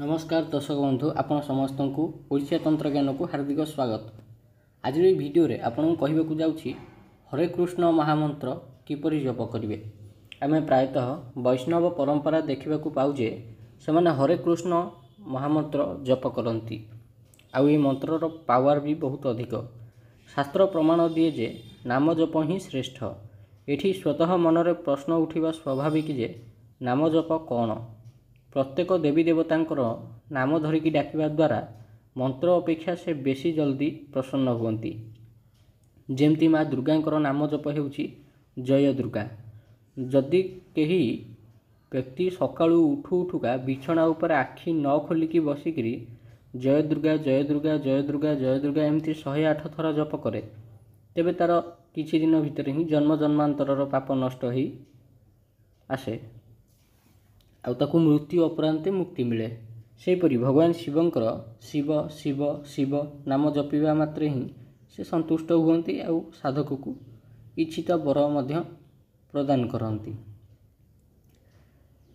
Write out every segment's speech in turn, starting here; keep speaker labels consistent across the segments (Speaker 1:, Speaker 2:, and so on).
Speaker 1: ନମସ୍କାର ଦର୍ଶକ ବନ୍ଧୁ ଆପଣ ସମସ୍ତଙ୍କୁ ଓଡ଼ିଶା ତନ୍ତ୍ରଜ୍ଞାନକୁ ହାର୍ଦ୍ଦିକ ସ୍ୱାଗତ ଆଜିର ଏହି ଭିଡ଼ିଓରେ ଆପଣଙ୍କୁ କହିବାକୁ ଯାଉଛି ହରେ କୃଷ୍ଣ ମହାମନ୍ତ୍ର କିପରି ଜପ କରିବେ ଆମେ ପ୍ରାୟତଃ ବୈଷ୍ଣବ ପରମ୍ପରା ଦେଖିବାକୁ ପାଉ ଯେ ସେମାନେ ହରେ କୃଷ୍ଣ ମହାମନ୍ତ୍ର ଜପ କରନ୍ତି ଆଉ ଏ ମନ୍ତ୍ରର ପାୱାର ବି ବହୁତ ଅଧିକ ଶାସ୍ତ୍ର ପ୍ରମାଣ ଦିଏ ଯେ ନାମ ଜପ ହିଁ ଶ୍ରେଷ୍ଠ ଏଠି ସ୍ୱତଃ ମନରେ ପ୍ରଶ୍ନ ଉଠିବା ସ୍ୱାଭାବିକ ଯେ ନାମ ଜପ କ'ଣ ପ୍ରତ୍ୟେକ ଦେବୀ ଦେବତାଙ୍କର ନାମ ଧରିକି ଡାକିବା ଦ୍ୱାରା ମନ୍ତ୍ର ଅପେକ୍ଷା ସେ ବେଶୀ ଜଲ୍ଦି ପ୍ରସନ୍ନ ହୁଅନ୍ତି ଯେମିତି ମା ଦୁର୍ଗାଙ୍କର ନାମ ଜପ ହେଉଛି ଜୟ ଦୁର୍ଗା ଯଦି କେହି ବ୍ୟକ୍ତି ସକାଳୁ ଉଠୁ ଉଠୁକା ବିଛଣା ଉପରେ ଆଖି ନ ଖୋଲିକି ବସିକିରି ଜୟ ଦୁର୍ଗା ଜୟ ଦୁର୍ଗା ଜୟ ଦୁର୍ଗା ଜୟ ଦୁର୍ଗା ଏମିତି ଶହେ ଆଠ ଥର ଜପ କରେ ତେବେ ତା'ର କିଛି ଦିନ ଭିତରେ ହିଁ ଜନ୍ମ ଜନ୍ମାନ୍ତରର ପାପ ନଷ୍ଟ ହୋଇ ଆସେ ଆଉ ତାକୁ ମୃତ୍ୟୁ ଅପରାନ୍ତେ ମୁକ୍ତି ମିଳେ ସେହିପରି ଭଗବାନ ଶିବଙ୍କର ଶିବ ଶିବ ଶିବ ନାମ ଜପିବା ମାତ୍ରେ ହିଁ ସେ ସନ୍ତୁଷ୍ଟ ହୁଅନ୍ତି ଆଉ ସାଧକକୁ ଇଚ୍ଛିତ ବର ମଧ୍ୟ ପ୍ରଦାନ କରନ୍ତି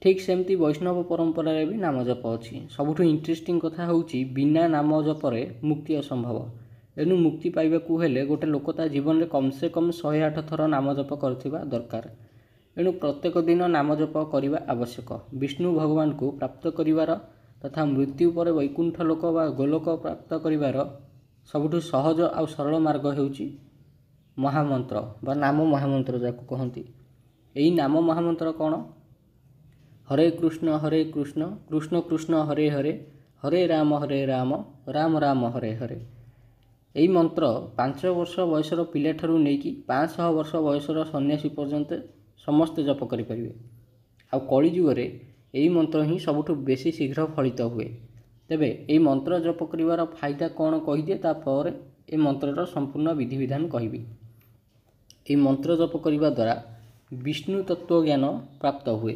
Speaker 1: ଠିକ୍ ସେମିତି ବୈଷ୍ଣବ ପରମ୍ପରାରେ ବି ନାମ ଜପ ଅଛି ସବୁଠୁ ଇଣ୍ଟରେଷ୍ଟିଂ କଥା ହେଉଛି ବିନା ନାମ ଜପରେ ମୁକ୍ତି ଅସମ୍ଭବ ଏଣୁ ମୁକ୍ତି ପାଇବାକୁ ହେଲେ ଗୋଟେ ଲୋକ ତା ଜୀବନରେ କମ୍ ସେ କମ୍ ଶହେ ଆଠ ଥର ନାମ ଜପ କରିଥିବା ଦରକାର ଏଣୁ ପ୍ରତ୍ୟେକ ଦିନ ନାମ ଜପ କରିବା ଆବଶ୍ୟକ ବିଷ୍ଣୁ ଭଗବାନଙ୍କୁ ପ୍ରାପ୍ତ କରିବାର ତଥା ମୃତ୍ୟୁ ପରେ ବୈକୁଣ୍ଠ ଲୋକ ବା ଗୋଲୋକ ପ୍ରାପ୍ତ କରିବାର ସବୁଠୁ ସହଜ ଆଉ ସରଳ ମାର୍ଗ ହେଉଛି ମହାମନ୍ତ୍ର ବା ନାମ ମହାମନ୍ତ୍ର ଯାହାକୁ କହନ୍ତି ଏହି ନାମ ମହାମନ୍ତ୍ର କ'ଣ ହରେ କୃଷ୍ଣ ହରେ କୃଷ୍ଣ କୃଷ୍ଣ କୃଷ୍ଣ ହରେ ହରେ ହରେ ରାମ ହରେ ରାମ ରାମ ରାମ ହରେ ହରେ ଏହି ମନ୍ତ୍ର ପାଞ୍ଚ ବର୍ଷ ବୟସର ପିଲାଠାରୁ ନେଇକି ପାଞ୍ଚଶହ ବର୍ଷ ବୟସର ସନ୍ନ୍ୟାସୀ ପର୍ଯ୍ୟନ୍ତ ସମସ୍ତେ ଜପ କରିପାରିବେ ଆଉ କଳିଯୁଗରେ ଏହି ମନ୍ତ୍ର ହିଁ ସବୁଠୁ ବେଶୀ ଶୀଘ୍ର ଫଳିତ ହୁଏ ତେବେ ଏହି ମନ୍ତ୍ର ଜପ କରିବାର ଫାଇଦା କ'ଣ କହିଦିଏ ତାପରେ ଏ ମନ୍ତ୍ରର ସମ୍ପୂର୍ଣ୍ଣ ବିଧିବିଧାନ କହିବି ଏହି ମନ୍ତ୍ର ଜପ କରିବା ଦ୍ୱାରା ବିଷ୍ଣୁ ତତ୍ତ୍ୱ ଜ୍ଞାନ ପ୍ରାପ୍ତ ହୁଏ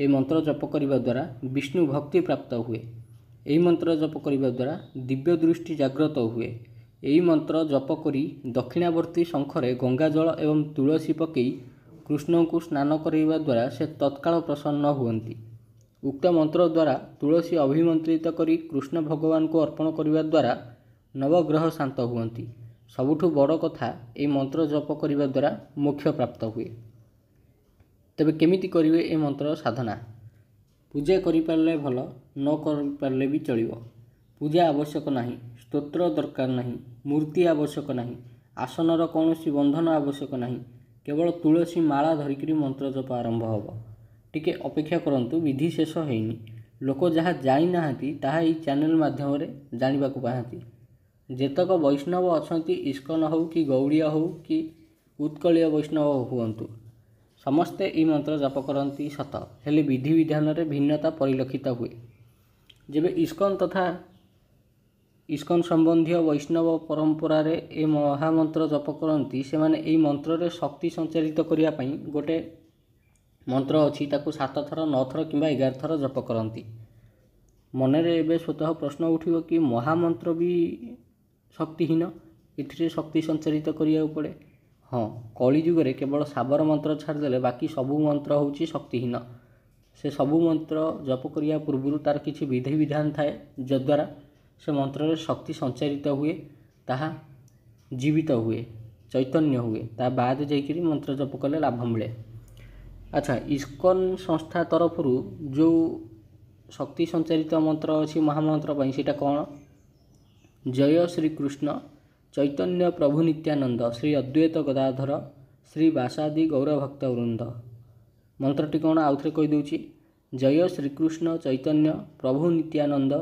Speaker 1: ଏହି ମନ୍ତ୍ର ଜପ କରିବା ଦ୍ୱାରା ବିଷ୍ଣୁ ଭକ୍ତି ପ୍ରାପ୍ତ ହୁଏ ଏହି ମନ୍ତ୍ର ଜପ କରିବା ଦ୍ୱାରା ଦିବ୍ୟ ଦୃଷ୍ଟି ଜାଗ୍ରତ ହୁଏ ଏହି ମନ୍ତ୍ର ଜପ କରି ଦକ୍ଷିଣାବର୍ତ୍ତୀ ଶଙ୍ଖରେ ଗଙ୍ଗାଜଳ ଏବଂ ତୁଳସୀ ପକାଇ କୃଷ୍ଣଙ୍କୁ ସ୍ନାନ କରିବା ଦ୍ୱାରା ସେ ତତ୍କାଳ ପ୍ରସନ୍ନ ହୁଅନ୍ତି ଉକ୍ତ ମନ୍ତ୍ର ଦ୍ୱାରା ତୁଳସୀ ଅଭିମନ୍ତ୍ରିତ କରି କୃଷ୍ଣ ଭଗବାନଙ୍କୁ ଅର୍ପଣ କରିବା ଦ୍ୱାରା ନବଗ୍ରହ ଶାନ୍ତ ହୁଅନ୍ତି ସବୁଠୁ ବଡ଼ କଥା ଏହି ମନ୍ତ୍ର ଜପ କରିବା ଦ୍ୱାରା ମୋକ୍ଷ ପ୍ରାପ୍ତ ହୁଏ ତେବେ କେମିତି କରିବେ ଏ ମନ୍ତ୍ର ସାଧନା ପୂଜା କରିପାରିଲେ ଭଲ ନ କରିପାରିଲେ ବି ଚଳିବ ପୂଜା ଆବଶ୍ୟକ ନାହିଁ ସ୍ତୋତ୍ର ଦରକାର ନାହିଁ ମୂର୍ତ୍ତି ଆବଶ୍ୟକ ନାହିଁ ଆସନର କୌଣସି ବନ୍ଧନ ଆବଶ୍ୟକ ନାହିଁ କେବଳ ତୁଳସୀ ମାଳା ଧରିକିରି ମନ୍ତ୍ରଜପ ଆରମ୍ଭ ହେବ ଟିକେ ଅପେକ୍ଷା କରନ୍ତୁ ବିଧି ଶେଷ ହେଇନି ଲୋକ ଯାହା ଜାଣିନାହାନ୍ତି ତାହା ଏଇ ଚ୍ୟାନେଲ ମାଧ୍ୟମରେ ଜାଣିବାକୁ ପାଆନ୍ତି ଯେତେକ ବୈଷ୍ଣବ ଅଛନ୍ତି ଇସ୍କନ ହେଉ କି ଗୌଡ଼ିଆ ହେଉ କି ଉତ୍କଳୀୟ ବୈଷ୍ଣବ ହୁଅନ୍ତୁ ସମସ୍ତେ ଏହି ମନ୍ତ୍ର ଜପ କରନ୍ତି ସତ ହେଲେ ବିଧିବିଧାନରେ ଭିନ୍ନତା ପରିଲକ୍ଷିତ ହୁଏ ଯେବେ ଇସ୍କନ ତଥା ଇସ୍କନ ସମ୍ବନ୍ଧୀୟ ବୈଷ୍ଣବ ପରମ୍ପରାରେ ଏ ମହାମନ୍ତ୍ର ଜପ କରନ୍ତି ସେମାନେ ଏହି ମନ୍ତ୍ରରେ ଶକ୍ତି ସଞ୍ଚାରିତ କରିବା ପାଇଁ ଗୋଟେ ମନ୍ତ୍ର ଅଛି ତାକୁ ସାତ ଥର ନଅ ଥର କିମ୍ବା ଏଗାର ଥର ଜପ କରନ୍ତି ମନରେ ଏବେ ସ୍ୱତଃ ପ୍ରଶ୍ନ ଉଠିବ କି ମହାମନ୍ତ୍ର ବି ଶକ୍ତିହୀନ ଏଥିରେ ଶକ୍ତି ସଞ୍ଚାରିତ କରିବାକୁ ପଡ଼େ ହଁ କଳିଯୁଗରେ କେବଳ ସାବର ମନ୍ତ୍ର ଛାଡ଼ିଦେଲେ ବାକି ସବୁ ମନ୍ତ୍ର ହେଉଛି ଶକ୍ତିହୀନ ସେ ସବୁ ମନ୍ତ୍ର ଜପ କରିବା ପୂର୍ବରୁ ତା'ର କିଛି ବିଧିବିଧାନ ଥାଏ ଯଦ୍ୱାରା ସେ ମନ୍ତ୍ରରେ ଶକ୍ତି ସଞ୍ଚାରିତ ହୁଏ ତାହା ଜୀବିତ ହୁଏ ଚୈତନ୍ୟ ହୁଏ ତା ବାଦ ଯାଇକରି ମନ୍ତ୍ର ଜପ କଲେ ଲାଭ ମିଳେ ଆଚ୍ଛା ଇସ୍କନ ସଂସ୍ଥା ତରଫରୁ ଯେଉଁ ଶକ୍ତି ସଞ୍ଚାରିତ ମନ୍ତ୍ର ଅଛି ମହାମନ୍ତ୍ର ପାଇଁ ସେଇଟା କ'ଣ ଜୟ ଶ୍ରୀକୃଷ୍ଣ ଚୈତନ୍ୟ ପ୍ରଭୁ ନିତ୍ୟାନନ୍ଦ ଶ୍ରୀ ଅଦ୍ୱୈତ ଗଦାଧର ଶ୍ରୀ ବାସାଦି ଗୌରଭକ୍ତ ବୃନ୍ଦ ମନ୍ତ୍ରଟି କ'ଣ ଆଉଥରେ କହିଦେଉଛି ଜୟ ଶ୍ରୀକୃଷ୍ଣ ଚୈତନ୍ୟ ପ୍ରଭୁ ନିତ୍ୟାନନ୍ଦ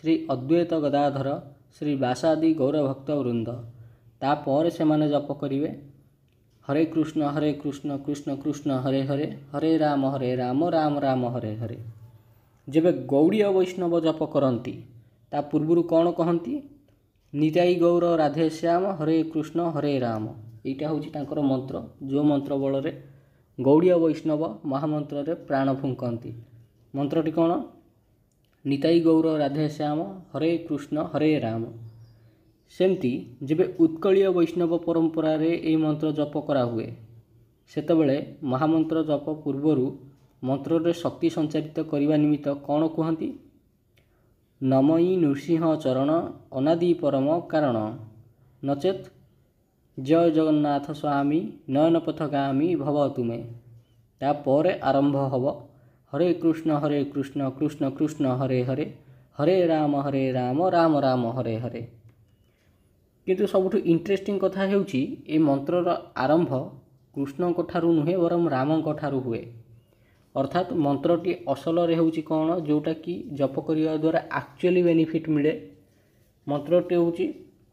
Speaker 1: ଶ୍ରୀ ଅଦ୍ୱୈତ ଗଦାଧର ଶ୍ରୀ ବାସାଦି ଗୌରଭକ୍ତ ବୃନ୍ଦ ତାପରେ ସେମାନେ ଜପ କରିବେ ହରେ କୃଷ୍ଣ ହରେ କୃଷ୍ଣ କୃଷ୍ଣ କୃଷ୍ଣ ହରେ ହରେ ହରେ ରାମ ହରେ ରାମ ରାମ ରାମ ହରେ ହରେ ଯେବେ ଗୌଡ଼ିୟ ବୈଷ୍ଣବ ଜପ କରନ୍ତି ତା ପୂର୍ବରୁ କ'ଣ କହନ୍ତି ନିଜାଇ ଗୌର ରାଧେ ଶ୍ୟାମ ହରେ କୃଷ୍ଣ ହରେ ରାମ ଏଇଟା ହେଉଛି ତାଙ୍କର ମନ୍ତ୍ର ଯେଉଁ ମନ୍ତ୍ର ବଳରେ ଗୌଡ଼ିୟ ବୈଷ୍ଣବ ମହାମନ୍ତ୍ରରେ ପ୍ରାଣ ଫୁଙ୍କନ୍ତି ମନ୍ତ୍ରଟି କ'ଣ ନିତାଇ ଗୌର ରାଧେ ଶ୍ୟାମ ହରେ କୃଷ୍ଣ ହରେ ରାମ ସେମିତି ଯେବେ ଉତ୍କଳୀୟ ବୈଷ୍ଣବ ପରମ୍ପରାରେ ଏହି ମନ୍ତ୍ର ଜପ କରାହୁଏ ସେତେବେଳେ ମହାମନ୍ତ୍ର ଜପ ପୂର୍ବରୁ ମନ୍ତ୍ରରେ ଶକ୍ତି ସଞ୍ଚାରିତ କରିବା ନିମିତ୍ତ କ'ଣ କୁହନ୍ତି ନମଇ ନୃସିଂହ ଚରଣ ଅନାଦି ପରମ କାରଣ ନଚେତ୍ ଜୟ ଜଗନ୍ନାଥ ସ୍ୱାମୀ ନୟନ ପଥ ଗାମୀ ଭବ ତୁମେ ତାପରେ ଆରମ୍ଭ ହେବ ହରେ କୃଷ୍ଣ ହରେ କୃଷ୍ଣ କୃଷ୍ଣ କୃଷ୍ଣ ହରେ ହରେ ହରେ ରାମ ହରେ ରାମ ରାମ ରାମ ହରେ ହରେ କିନ୍ତୁ ସବୁଠୁ ଇଣ୍ଟରେଷ୍ଟିଂ କଥା ହେଉଛି ଏ ମନ୍ତ୍ରର ଆରମ୍ଭ କୃଷ୍ଣଙ୍କ ଠାରୁ ନୁହେଁ ବରଂ ରାମଙ୍କ ଠାରୁ ହୁଏ ଅର୍ଥାତ୍ ମନ୍ତ୍ରଟି ଅସଲରେ ହେଉଛି କ'ଣ ଯେଉଁଟାକି ଜପ କରିବା ଦ୍ୱାରା ଆକ୍ଚୁଆଲି ବେନିଫିଟ୍ ମିଳେ ମନ୍ତ୍ରଟି ହେଉଛି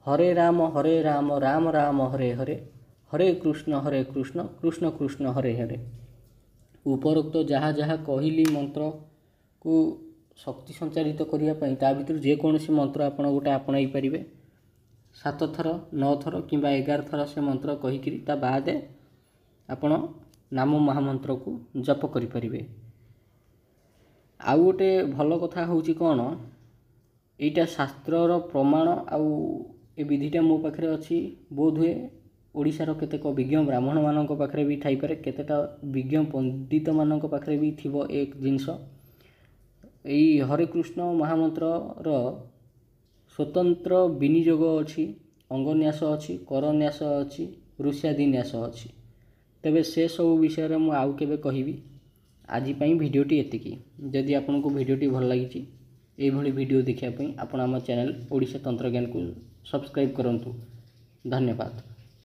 Speaker 1: ହରେ ରାମ ହରେ ରାମ ରାମ ରାମ ହରେ ହରେ ହରେ କୃଷ୍ଣ ହରେ କୃଷ୍ଣ କୃଷ୍ଣ କୃଷ୍ଣ ହରେ ହରେ ଉପରୋକ୍ତ ଯାହା ଯାହା କହିଲି ମନ୍ତ୍ରକୁ ଶକ୍ତି ସଞ୍ଚାରିତ କରିବା ପାଇଁ ତା ଭିତରୁ ଯେକୌଣସି ମନ୍ତ୍ର ଆପଣ ଗୋଟେ ଆପଣାଇ ପାରିବେ ସାତ ଥର ନଅ ଥର କିମ୍ବା ଏଗାର ଥର ସେ ମନ୍ତ୍ର କହିକିରି ତା ବାଦେ ଆପଣ ନାମ ମହାମନ୍ତ୍ରକୁ ଜପ କରିପାରିବେ ଆଉ ଗୋଟେ ଭଲ କଥା ହେଉଛି କ'ଣ ଏଇଟା ଶାସ୍ତ୍ରର ପ୍ରମାଣ ଆଉ ଏ ବିଧିଟା ମୋ ପାଖରେ ଅଛି ବୋଧ ହୁଏ ଓଡ଼ିଶାର କେତେକ ବିଜ୍ଞ ବ୍ରାହ୍ମଣମାନଙ୍କ ପାଖରେ ବି ଥାଇପାରେ କେତେଟା ବିଜ୍ଞ ପଣ୍ଡିତମାନଙ୍କ ପାଖରେ ବି ଥିବ ଏକ ଜିନିଷ ଏଇ ହରେକୃଷ୍ଣ ମହାମନ୍ତ୍ରର ସ୍ୱତନ୍ତ୍ର ବିନିଯୋଗ ଅଛି ଅଙ୍ଗନ୍ୟାସ ଅଛି କରନ୍ୟାସ ଅଛି ଋଷ୍ୟାଦି ନ୍ୟାସ ଅଛି ତେବେ ସେସବୁ ବିଷୟରେ ମୁଁ ଆଉ କେବେ କହିବି ଆଜି ପାଇଁ ଭିଡ଼ିଓଟି ଏତିକି ଯଦି ଆପଣଙ୍କୁ ଭିଡ଼ିଓଟି ଭଲ ଲାଗିଛି ଏଇଭଳି ଭିଡ଼ିଓ ଦେଖିବା ପାଇଁ ଆପଣ ଆମ ଚ୍ୟାନେଲ୍ ଓଡ଼ିଶା ତନ୍ତ୍ରଜ୍ଞାନକୁ ସବସ୍କ୍ରାଇବ୍ କରନ୍ତୁ ଧନ୍ୟବାଦ